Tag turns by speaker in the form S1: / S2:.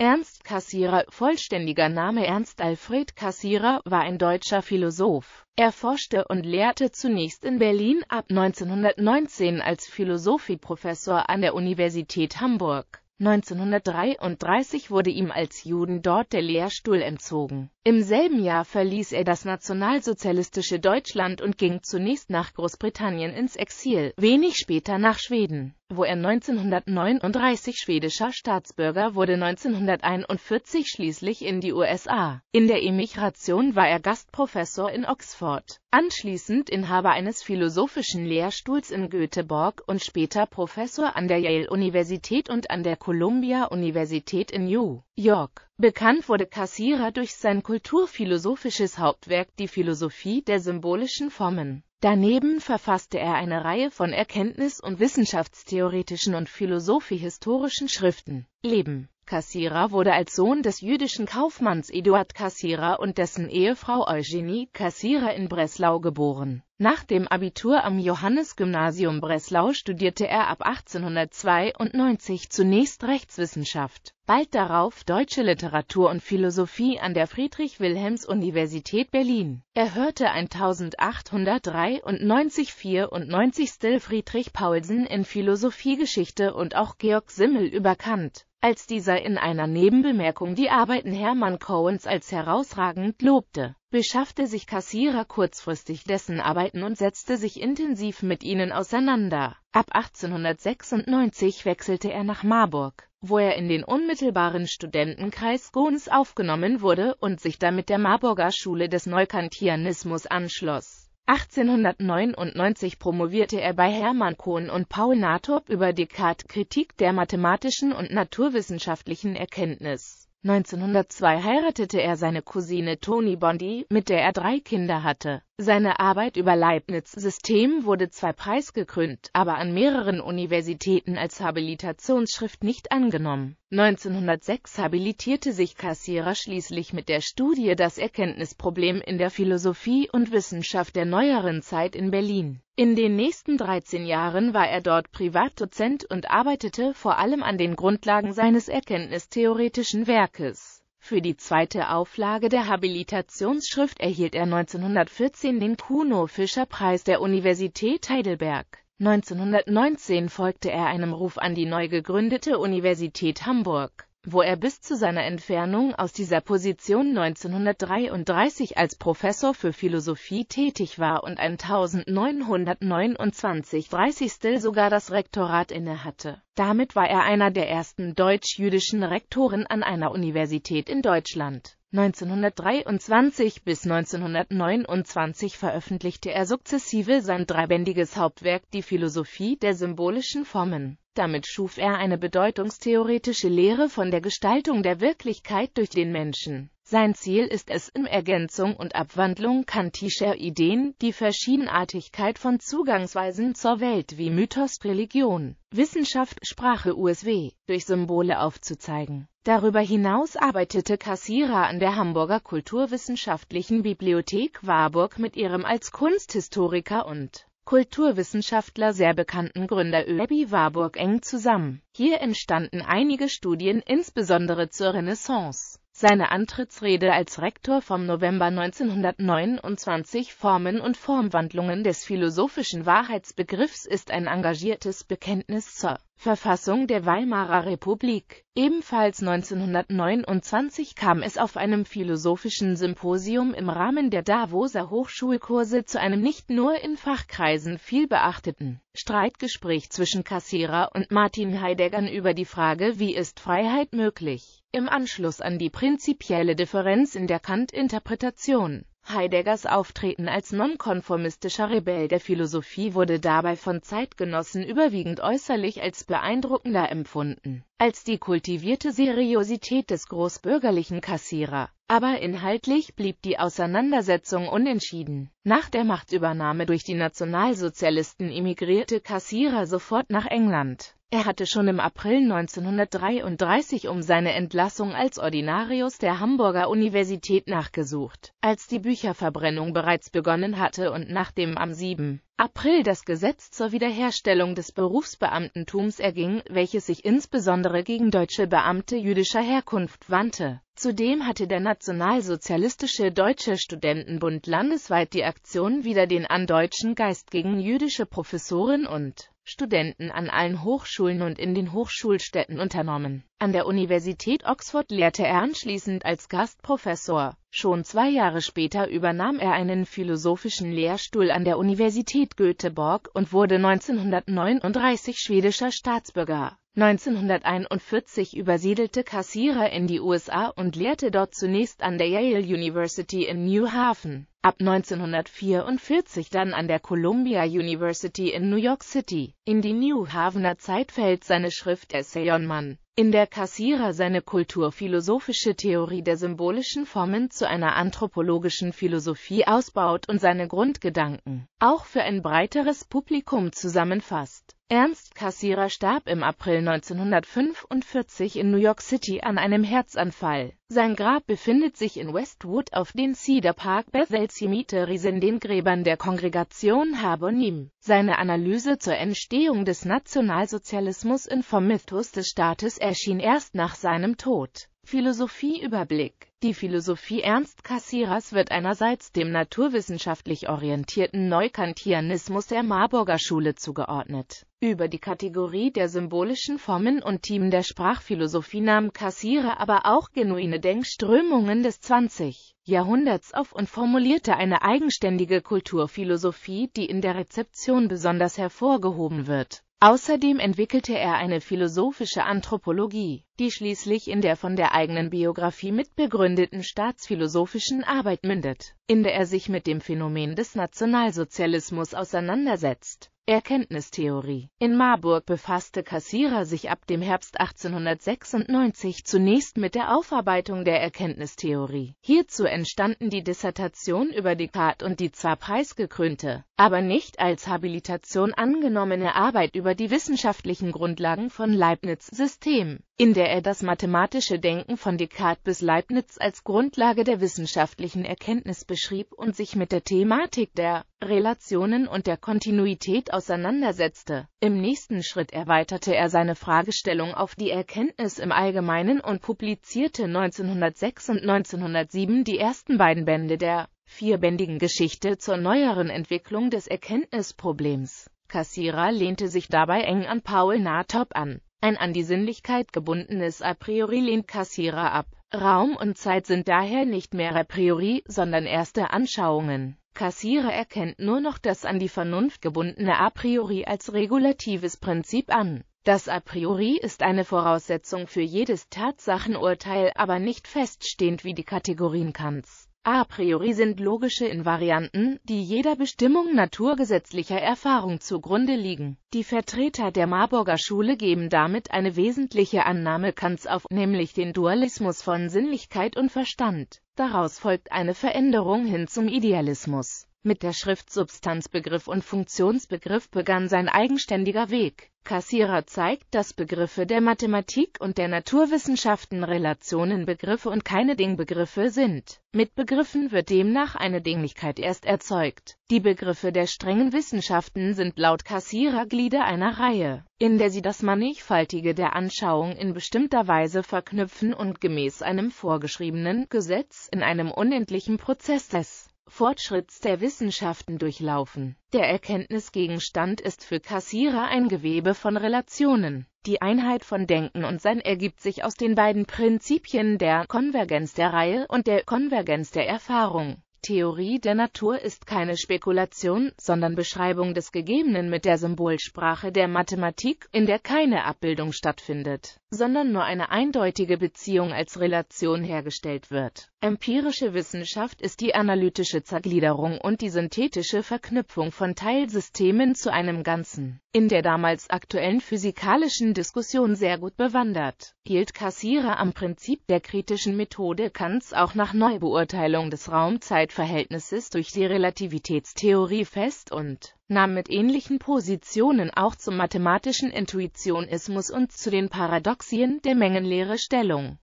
S1: Ernst Kassierer, vollständiger Name Ernst Alfred Kassierer, war ein deutscher Philosoph. Er forschte und lehrte zunächst in Berlin ab 1919 als Philosophieprofessor an der Universität Hamburg. 1933 wurde ihm als Juden dort der Lehrstuhl entzogen. Im selben Jahr verließ er das nationalsozialistische Deutschland und ging zunächst nach Großbritannien ins Exil, wenig später nach Schweden wo er 1939 schwedischer Staatsbürger wurde, 1941 schließlich in die USA. In der Emigration war er Gastprofessor in Oxford, anschließend Inhaber eines philosophischen Lehrstuhls in Göteborg und später Professor an der Yale-Universität und an der Columbia-Universität in New York. Bekannt wurde Cassira durch sein kulturphilosophisches Hauptwerk Die Philosophie der symbolischen Formen. Daneben verfasste er eine Reihe von erkenntnis- und wissenschaftstheoretischen und philosophiehistorischen Schriften. Leben Cassira wurde als Sohn des jüdischen Kaufmanns Eduard Cassira und dessen Ehefrau Eugenie Cassira in Breslau geboren nach dem Abitur am Johannesgymnasium Breslau studierte er ab 1892 zunächst Rechtswissenschaft, bald darauf deutsche Literatur und Philosophie an der Friedrich-Wilhelms-Universität Berlin. Er hörte 1893 94 Still Friedrich Paulsen in Philosophiegeschichte und auch Georg Simmel über Kant, als dieser in einer Nebenbemerkung die Arbeiten Hermann Cohens als herausragend lobte, beschaffte sich Kassierer kurzfristig dessen Arbeiten und setzte sich intensiv mit ihnen auseinander. Ab 1896 wechselte er nach Marburg, wo er in den unmittelbaren Studentenkreis Gohens aufgenommen wurde und sich damit der Marburger Schule des Neukantianismus anschloss 1899 promovierte er bei Hermann Kohn und Paul Natorp über Descartes Kritik der mathematischen und naturwissenschaftlichen Erkenntnis. 1902 heiratete er seine Cousine Toni Bondi, mit der er drei Kinder hatte seine Arbeit über Leibniz' System wurde zwar preisgekrönt, aber an mehreren Universitäten als Habilitationsschrift nicht angenommen. 1906 habilitierte sich Cassirer schließlich mit der Studie Das Erkenntnisproblem in der Philosophie und Wissenschaft der neueren Zeit in Berlin. In den nächsten 13 Jahren war er dort Privatdozent und arbeitete vor allem an den Grundlagen seines erkenntnistheoretischen Werkes. Für die zweite Auflage der Habilitationsschrift erhielt er 1914 den Kuno-Fischer-Preis der Universität Heidelberg. 1919 folgte er einem Ruf an die neu gegründete Universität Hamburg wo er bis zu seiner Entfernung aus dieser Position 1933 als Professor für Philosophie tätig war und 1929 30. sogar das Rektorat innehatte. Damit war er einer der ersten deutsch-jüdischen Rektoren an einer Universität in Deutschland. 1923 bis 1929 veröffentlichte er sukzessive sein dreibändiges Hauptwerk Die Philosophie der symbolischen Formen. Damit schuf er eine bedeutungstheoretische Lehre von der Gestaltung der Wirklichkeit durch den Menschen. Sein Ziel ist es, in Ergänzung und Abwandlung kantischer Ideen, die Verschiedenartigkeit von Zugangsweisen zur Welt wie Mythos, Religion, Wissenschaft, Sprache usw. durch Symbole aufzuzeigen. Darüber hinaus arbeitete Kassira an der Hamburger Kulturwissenschaftlichen Bibliothek Warburg mit ihrem als Kunsthistoriker und Kulturwissenschaftler sehr bekannten Gründer Öebi Warburg eng zusammen. Hier entstanden einige Studien insbesondere zur Renaissance. Seine Antrittsrede als Rektor vom November 1929 Formen und Formwandlungen des philosophischen Wahrheitsbegriffs ist ein engagiertes Bekenntnis zur Verfassung der Weimarer Republik. Ebenfalls 1929 kam es auf einem philosophischen Symposium im Rahmen der Davoser Hochschulkurse zu einem nicht nur in Fachkreisen viel beachteten Streitgespräch zwischen Kassierer und Martin Heideggern über die Frage, wie ist Freiheit möglich? Im Anschluss an die prinzipielle Differenz in der Kant-Interpretation Heideggers Auftreten als nonkonformistischer Rebell der Philosophie wurde dabei von Zeitgenossen überwiegend äußerlich als beeindruckender empfunden, als die kultivierte Seriosität des großbürgerlichen Kassierer. Aber inhaltlich blieb die Auseinandersetzung unentschieden. Nach der Machtübernahme durch die Nationalsozialisten emigrierte Kassierer sofort nach England. Er hatte schon im April 1933 um seine Entlassung als Ordinarius der Hamburger Universität nachgesucht, als die Bücherverbrennung bereits begonnen hatte und nachdem am 7. April das Gesetz zur Wiederherstellung des Berufsbeamtentums erging, welches sich insbesondere gegen deutsche Beamte jüdischer Herkunft wandte Zudem hatte der Nationalsozialistische Deutsche Studentenbund landesweit die Aktion wieder den andeutschen Geist gegen jüdische Professoren und Studenten an allen Hochschulen und in den Hochschulstädten unternommen. An der Universität Oxford lehrte er anschließend als Gastprofessor. Schon zwei Jahre später übernahm er einen philosophischen Lehrstuhl an der Universität Göteborg und wurde 1939 schwedischer Staatsbürger 1941 übersiedelte Cassira in die USA und lehrte dort zunächst an der Yale University in New Haven, ab 1944 dann an der Columbia University in New York City. In die New Havener Zeit fällt seine Schrift Essay on Man, in der Cassira seine kulturphilosophische Theorie der symbolischen Formen zu einer anthropologischen Philosophie ausbaut und seine Grundgedanken auch für ein breiteres Publikum zusammenfasst. Ernst Kassierer starb im April 1945 in New York City an einem Herzanfall. Sein Grab befindet sich in Westwood auf den Cedar Park Bethel Cemeteries in den Gräbern der Kongregation Harbonim. Seine Analyse zur Entstehung des Nationalsozialismus in vom Mythos des Staates erschien erst nach seinem Tod. Philosophieüberblick Die Philosophie Ernst Cassiras wird einerseits dem naturwissenschaftlich orientierten Neukantianismus der Marburger Schule zugeordnet. Über die Kategorie der symbolischen Formen und Themen der Sprachphilosophie nahm Cassira aber auch genuine Denkströmungen des 20. Jahrhunderts auf und formulierte eine eigenständige Kulturphilosophie, die in der Rezeption besonders hervorgehoben wird Außerdem entwickelte er eine philosophische Anthropologie, die schließlich in der von der eigenen Biografie mitbegründeten staatsphilosophischen Arbeit mündet, in der er sich mit dem Phänomen des Nationalsozialismus auseinandersetzt Erkenntnistheorie. In Marburg befasste Kassierer sich ab dem Herbst 1896 zunächst mit der Aufarbeitung der Erkenntnistheorie. Hierzu entstanden die Dissertation über Descartes und die zwar preisgekrönte, aber nicht als Habilitation angenommene Arbeit über die wissenschaftlichen Grundlagen von Leibniz’ System in der er das mathematische Denken von Descartes bis Leibniz als Grundlage der wissenschaftlichen Erkenntnis beschrieb und sich mit der Thematik der Relationen und der Kontinuität auseinandersetzte. Im nächsten Schritt erweiterte er seine Fragestellung auf die Erkenntnis im Allgemeinen und publizierte 1906 und 1907 die ersten beiden Bände der vierbändigen Geschichte zur neueren Entwicklung des Erkenntnisproblems. Cassira lehnte sich dabei eng an Paul Nathop an ein an die Sinnlichkeit gebundenes a priori lehnt Kassierer ab. Raum und Zeit sind daher nicht mehr a priori, sondern erste Anschauungen. Kassierer erkennt nur noch das an die Vernunft gebundene a priori als regulatives Prinzip an. Das a priori ist eine Voraussetzung für jedes Tatsachenurteil, aber nicht feststehend wie die Kategorien Kants. A priori sind logische Invarianten, die jeder Bestimmung naturgesetzlicher Erfahrung zugrunde liegen. Die Vertreter der Marburger Schule geben damit eine wesentliche Annahme Kants auf, nämlich den Dualismus von Sinnlichkeit und Verstand. Daraus folgt eine Veränderung hin zum Idealismus. Mit der Schrift Substanzbegriff und Funktionsbegriff begann sein eigenständiger Weg. Kassierer zeigt, dass Begriffe der Mathematik und der Naturwissenschaften Relationenbegriffe und keine Dingbegriffe sind. Mit Begriffen wird demnach eine Dinglichkeit erst erzeugt. Die Begriffe der strengen Wissenschaften sind laut Kassierer Glieder einer Reihe, in der sie das Mannigfaltige der Anschauung in bestimmter Weise verknüpfen und gemäß einem vorgeschriebenen Gesetz in einem unendlichen Prozess des Fortschritts der Wissenschaften durchlaufen. Der Erkenntnisgegenstand ist für Kassierer ein Gewebe von Relationen. Die Einheit von Denken und Sein ergibt sich aus den beiden Prinzipien der Konvergenz der Reihe und der Konvergenz der Erfahrung. Theorie der Natur ist keine Spekulation, sondern Beschreibung des Gegebenen mit der Symbolsprache der Mathematik, in der keine Abbildung stattfindet sondern nur eine eindeutige Beziehung als Relation hergestellt wird. Empirische Wissenschaft ist die analytische Zergliederung und die synthetische Verknüpfung von Teilsystemen zu einem Ganzen. In der damals aktuellen physikalischen Diskussion sehr gut bewandert, hielt Kassierer am Prinzip der kritischen Methode Kants auch nach Neubeurteilung des Raumzeitverhältnisses durch die Relativitätstheorie fest und nahm mit ähnlichen Positionen auch zum mathematischen Intuitionismus und zu den Paradoxien der Mengenlehre Stellung.